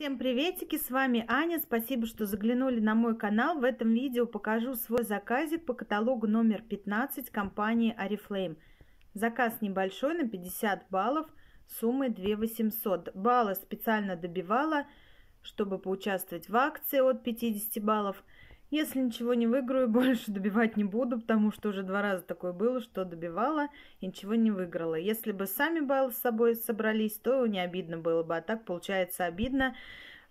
Всем приветики, с вами Аня, спасибо, что заглянули на мой канал. В этом видео покажу свой заказик по каталогу номер 15 компании Oriflame. Заказ небольшой, на 50 баллов, суммой 2800 800. Баллы специально добивала, чтобы поучаствовать в акции от 50 баллов – если ничего не выиграю, больше добивать не буду, потому что уже два раза такое было, что добивала и ничего не выиграла. Если бы сами баллы с собой собрались, то не обидно было бы. А так получается обидно,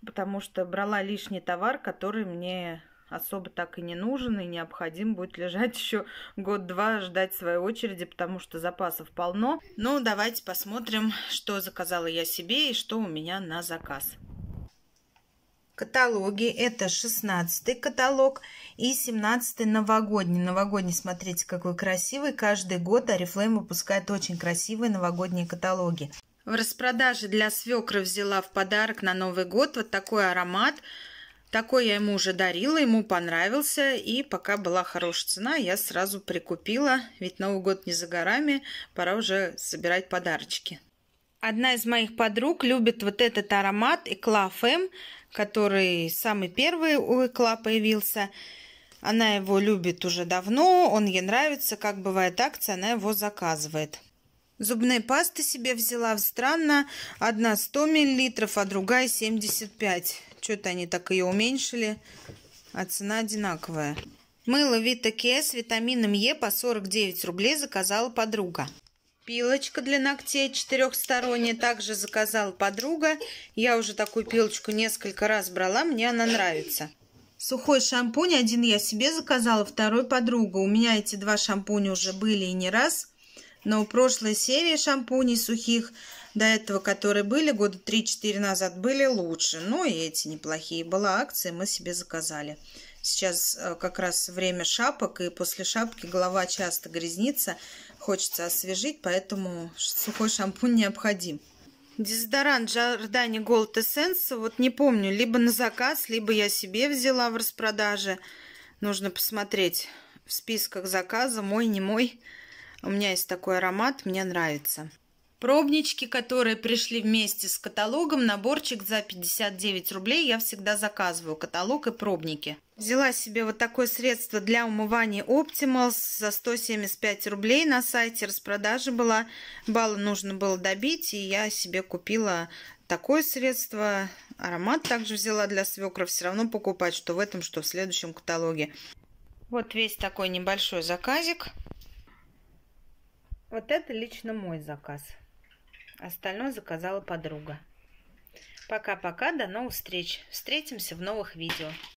потому что брала лишний товар, который мне особо так и не нужен и необходим будет лежать еще год-два, ждать своей очереди, потому что запасов полно. Ну, давайте посмотрим, что заказала я себе и что у меня на заказ каталоги. Это 16 каталог и 17 новогодний. Новогодний, смотрите, какой красивый. Каждый год Арифлейм выпускает очень красивые новогодние каталоги. В распродаже для свекры взяла в подарок на Новый год вот такой аромат. Такой я ему уже дарила, ему понравился, и пока была хорошая цена, я сразу прикупила, ведь Новый год не за горами, пора уже собирать подарочки. Одна из моих подруг любит вот этот аромат Экла Фэм, который самый первый у Экла появился. Она его любит уже давно, он ей нравится, как бывает акция, она его заказывает. Зубные пасты себе взяла странно, одна 100 мл, а другая 75. Что-то они так ее уменьшили, а цена одинаковая. Мыло Vita с витамином Е по 49 рублей заказала подруга пилочка для ногтей четырехсторонняя. Также заказала подруга. Я уже такую пилочку несколько раз брала. Мне она нравится. Сухой шампунь один я себе заказала, второй подруга. У меня эти два шампуня уже были и не раз. Но у прошлой серии шампуней сухих до этого, которые были года 3-4 назад, были лучше. Но ну, и эти неплохие. Была акция, мы себе заказали. Сейчас э, как раз время шапок, и после шапки голова часто грязнится, хочется освежить, поэтому сухой шампунь необходим. Дезодорант Giordani Gold Essence, вот не помню, либо на заказ, либо я себе взяла в распродаже. Нужно посмотреть в списках заказа, мой, не мой. У меня есть такой аромат, мне нравится. Пробнички, которые пришли вместе с каталогом, наборчик за 59 рублей. Я всегда заказываю каталог и пробники. Взяла себе вот такое средство для умывания Optimals за 175 рублей на сайте. Распродажа была. Баллы нужно было добить, и я себе купила такое средство. Аромат также взяла для свекра. Все равно покупать, что в этом, что в следующем каталоге. Вот весь такой небольшой заказик. Вот это лично мой заказ. Остальное заказала подруга. Пока-пока, до новых встреч. Встретимся в новых видео.